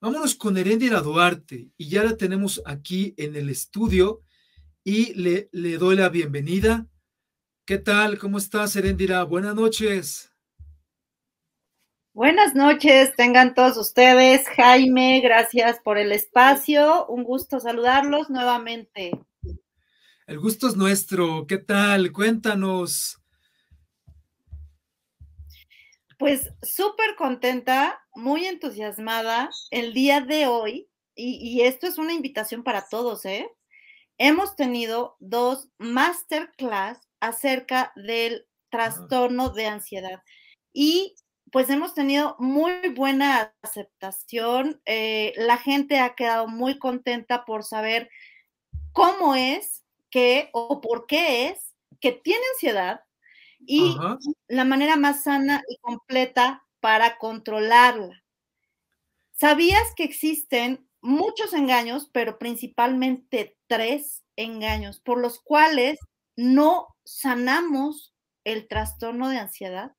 Vámonos con Herendira Duarte y ya la tenemos aquí en el estudio y le, le doy la bienvenida. ¿Qué tal? ¿Cómo estás, Herendira? Buenas noches. Buenas noches, tengan todos ustedes. Jaime, gracias por el espacio. Un gusto saludarlos nuevamente. El gusto es nuestro. ¿Qué tal? Cuéntanos. Pues súper contenta, muy entusiasmada el día de hoy, y, esto es una invitación para todos, ¿eh? Hemos tenido dos masterclass acerca del trastorno de ansiedad y pues hemos tenido muy buena aceptación. Eh, la gente ha quedado muy contenta por saber cómo es que o por qué es que tiene ansiedad y la manera más sana y completa para controlarla. ¿Sabías que existen muchos engaños, pero principalmente tres engaños por los cuales no sanamos el trastorno de ansiedad?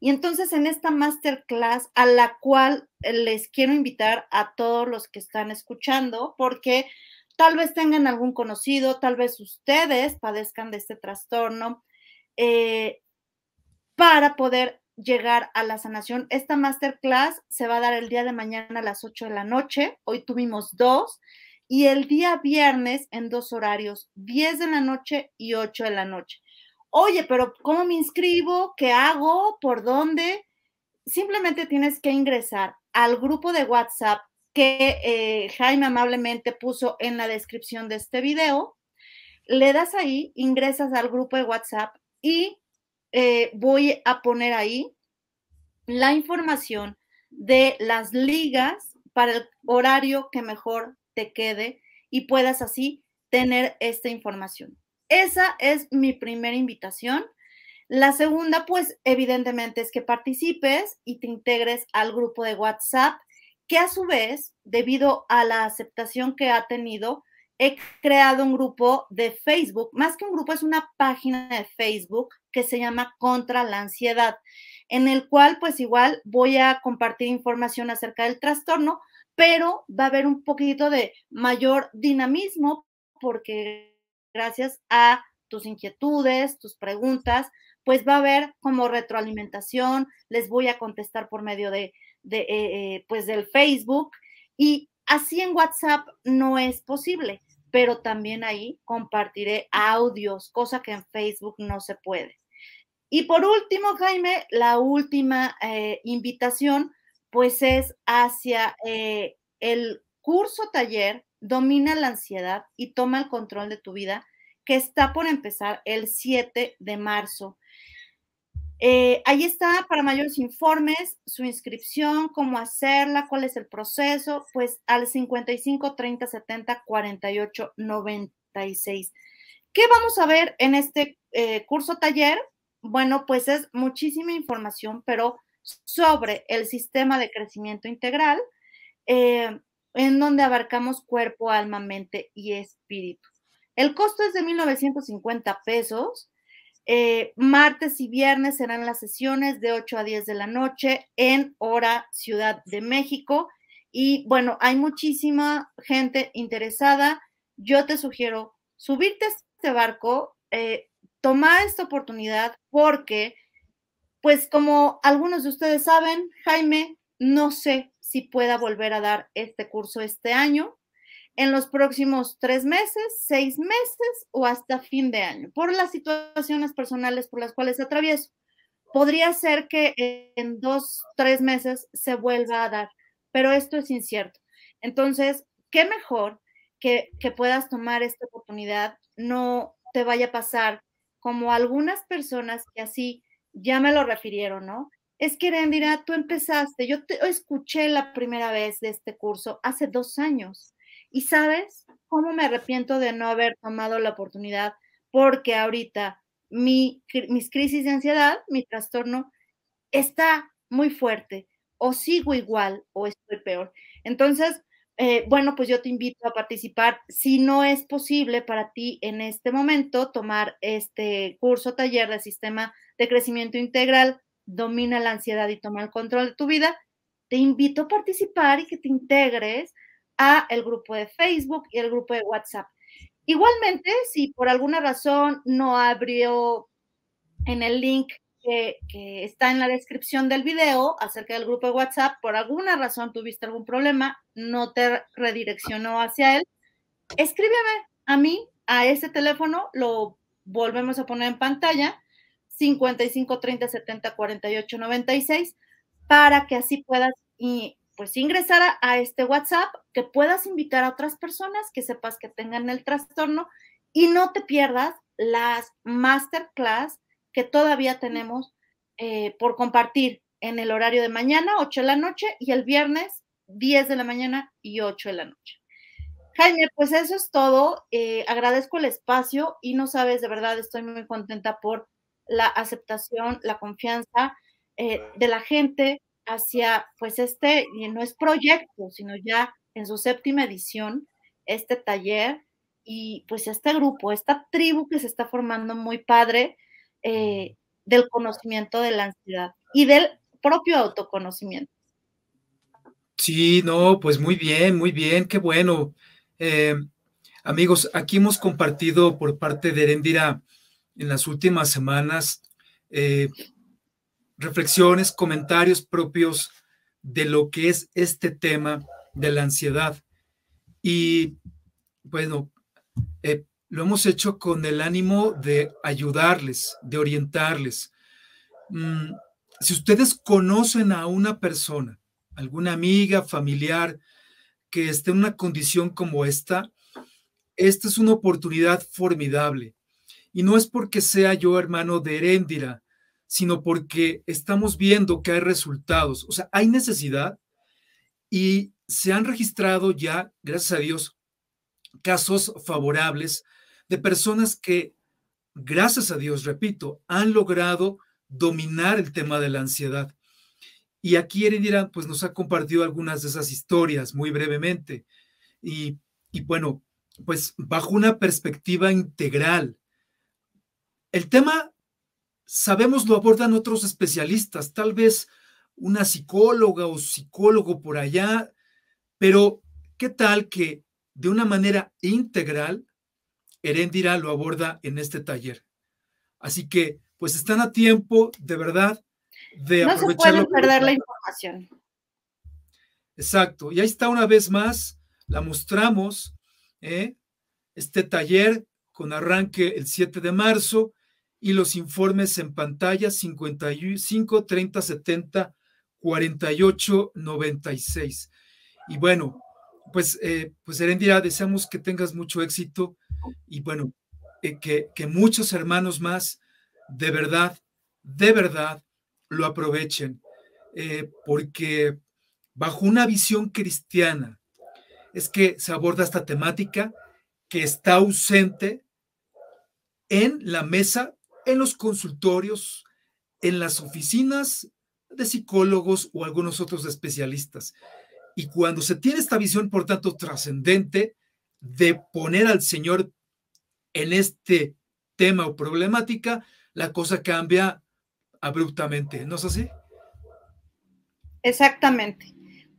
Y entonces en esta masterclass a la cual les quiero invitar a todos los que están escuchando, porque tal vez tengan algún conocido, tal vez ustedes padezcan de este trastorno, eh, para poder llegar a la sanación. Esta masterclass se va a dar el día de mañana a las 8 de la noche. Hoy tuvimos dos. Y el día viernes en dos horarios, 10 de la noche y 8 de la noche. Oye, pero ¿cómo me inscribo? ¿Qué hago? ¿Por dónde? Simplemente tienes que ingresar al grupo de WhatsApp que eh, Jaime amablemente puso en la descripción de este video. Le das ahí, ingresas al grupo de WhatsApp y eh, voy a poner ahí la información de las ligas para el horario que mejor te quede y puedas así tener esta información. Esa es mi primera invitación. La segunda, pues evidentemente es que participes y te integres al grupo de WhatsApp, que a su vez, debido a la aceptación que ha tenido, he creado un grupo de Facebook, más que un grupo, es una página de Facebook que se llama Contra la Ansiedad, en el cual pues igual voy a compartir información acerca del trastorno, pero va a haber un poquito de mayor dinamismo porque gracias a tus inquietudes, tus preguntas, pues va a haber como retroalimentación, les voy a contestar por medio de, eh, eh, pues del Facebook y Así en WhatsApp no es posible, pero también ahí compartiré audios, cosa que en Facebook no se puede. Y por último, Jaime, la última eh, invitación, pues es hacia eh, el curso taller Domina la ansiedad y toma el control de tu vida, que está por empezar el 7 de marzo. Eh, ahí está para mayores informes, su inscripción, cómo hacerla, cuál es el proceso, pues al 55 30 70 48 96. ¿Qué vamos a ver en este eh, curso taller? Bueno, pues es muchísima información, pero sobre el sistema de crecimiento integral, eh, en donde abarcamos cuerpo, alma, mente y espíritu. El costo es de 1.950 pesos. Eh, martes y viernes serán las sesiones de 8 a 10 de la noche en hora Ciudad de México. Y bueno, hay muchísima gente interesada. Yo te sugiero subirte a este barco, eh, tomar esta oportunidad porque, pues como algunos de ustedes saben, Jaime, no sé si pueda volver a dar este curso este año en los próximos tres meses, seis meses o hasta fin de año, por las situaciones personales por las cuales atravieso. Podría ser que en dos, tres meses se vuelva a dar, pero esto es incierto. Entonces, qué mejor que, puedas tomar esta oportunidad, no te vaya a pasar como algunas personas que así ya me lo refirieron, ¿no? Es que dirá tú empezaste, yo te escuché la primera vez de este curso hace dos años y sabes cómo me arrepiento de no haber tomado la oportunidad, porque ahorita mi, mis crisis de ansiedad, mi trastorno, está muy fuerte. O sigo igual o estoy peor. Entonces, eh, bueno, pues yo te invito a participar. Si no es posible para ti en este momento tomar este curso, taller de sistema de crecimiento integral, domina la ansiedad y toma el control de tu vida, te invito a participar y que te integres a el grupo de Facebook y el grupo de WhatsApp. Igualmente, si por alguna razón no abrió en el link que, está en la descripción del video acerca del grupo de WhatsApp, por alguna razón tuviste algún problema, no te redireccionó hacia él, escríbeme a mí, a ese teléfono, lo volvemos a poner en pantalla, 55 30 70 48 96, para que así puedas pues ingresar a, este WhatsApp, que puedas invitar a otras personas que sepas que tengan el trastorno y no te pierdas las masterclass que todavía tenemos eh, por compartir en el horario de mañana, 8 de la noche, y el viernes, 10 de la mañana y 8 de la noche. Jaime, pues eso es todo. Eh, agradezco el espacio y no sabes, de verdad, estoy muy contenta por la aceptación, la confianza eh, de la gente, hacia, pues este, no es proyecto, sino ya en su séptima edición, este taller y pues este grupo, esta tribu que se está formando muy padre mm. eh, del conocimiento de la ansiedad y del propio autoconocimiento. Sí, no, pues muy bien, muy bien, qué bueno. Eh, amigos, aquí hemos compartido por parte de Erendira en las últimas semanas eh, reflexiones, comentarios propios de lo que es este tema de la ansiedad. Y bueno, eh, lo hemos hecho con el ánimo de ayudarles, de orientarles. Mm, si ustedes conocen a una persona, alguna amiga, familiar, que esté en una condición como esta, esta es una oportunidad formidable. Y no es porque sea yo hermano de Heréndira, sino porque estamos viendo que hay resultados. O sea, hay necesidad y se han registrado ya, gracias a Dios, casos favorables de personas que, gracias a Dios, repito, han logrado dominar el tema de la ansiedad. Y aquí Erendira pues, nos ha compartido algunas de esas historias muy brevemente. Y, y bueno, pues bajo una perspectiva integral. El tema sabemos lo abordan otros especialistas, tal vez una psicóloga o psicólogo por allá, pero ¿qué tal que de una manera integral Herendira lo aborda en este taller? Así que, pues están a tiempo, de verdad, de no No se pueden perder la información. Exacto, y ahí está una vez más, la mostramos, ¿eh? este taller con arranque el 7 de marzo y los informes en pantalla 55 30 70 48 96. Y bueno, pues, eh, pues Erendira, deseamos que tengas mucho éxito y bueno, eh, que, muchos hermanos más de verdad, de verdad lo aprovechen, eh, porque bajo una visión cristiana es que se aborda esta temática que está ausente en la mesa en los consultorios, en las oficinas de psicólogos o algunos otros especialistas. Y cuando se tiene esta visión, por tanto, trascendente de poner al Señor en este tema o problemática, la cosa cambia abruptamente, ¿no es así? Exactamente.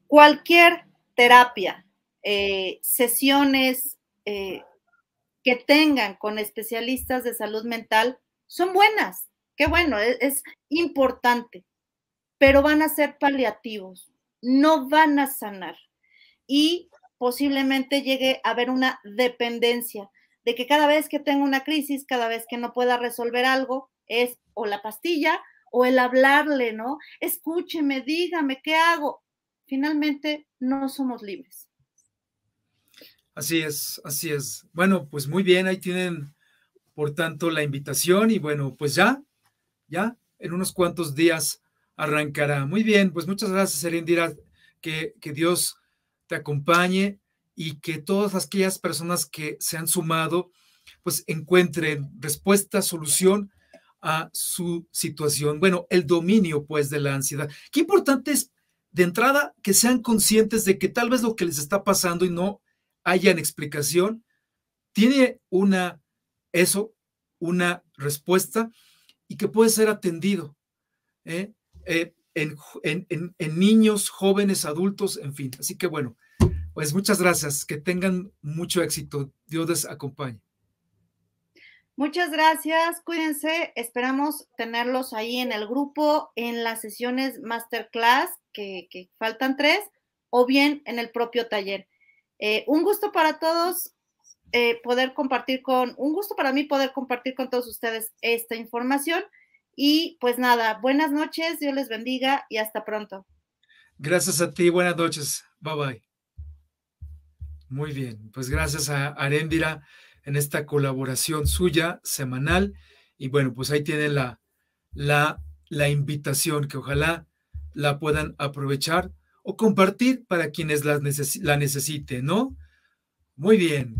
Cualquier terapia, eh, sesiones eh, que tengan con especialistas de salud mental son buenas, qué bueno, e-, es, importante, pero van a ser paliativos, no van a sanar y posiblemente llegue a haber una dependencia de que cada vez que tengo una crisis, cada vez que no pueda resolver algo, es o la pastilla o el hablarle, ¿no? Escúcheme, dígame, ¿qué hago? Finalmente, no somos libres. Así es, así es. Bueno, pues muy bien, ahí tienen por tanto la invitación y bueno, pues ya, ya en unos cuantos días arrancará. Muy bien, pues muchas gracias, Erendira, que, que Dios te acompañe y que todas aquellas personas que se han sumado, pues encuentren respuesta, solución a su situación. Bueno, el dominio, pues, de la ansiedad. Qué importante es, de entrada, que sean conscientes de que tal vez lo que les está pasando y no hayan explicación, tiene una eso una respuesta y que puede ser atendido ¿eh? Eh, en, niños, jóvenes, adultos, en fin. Así que bueno, pues muchas gracias, que tengan mucho éxito. Dios les acompañe. Muchas gracias, cuídense, esperamos tenerlos ahí en el grupo, en las sesiones masterclass, que, faltan tres, o bien en el propio taller. Eh, un gusto para todos, eh, poder compartir con, un gusto para mí poder compartir con todos ustedes esta información. Y pues nada, buenas noches, Dios les bendiga y hasta pronto. Gracias a ti, buenas noches, bye bye. Muy bien, pues gracias a Arendira en esta colaboración suya semanal. Y bueno, pues ahí tiene la, la, la invitación que ojalá la puedan aprovechar o compartir para quienes la necesiten, ¿no? Muy bien.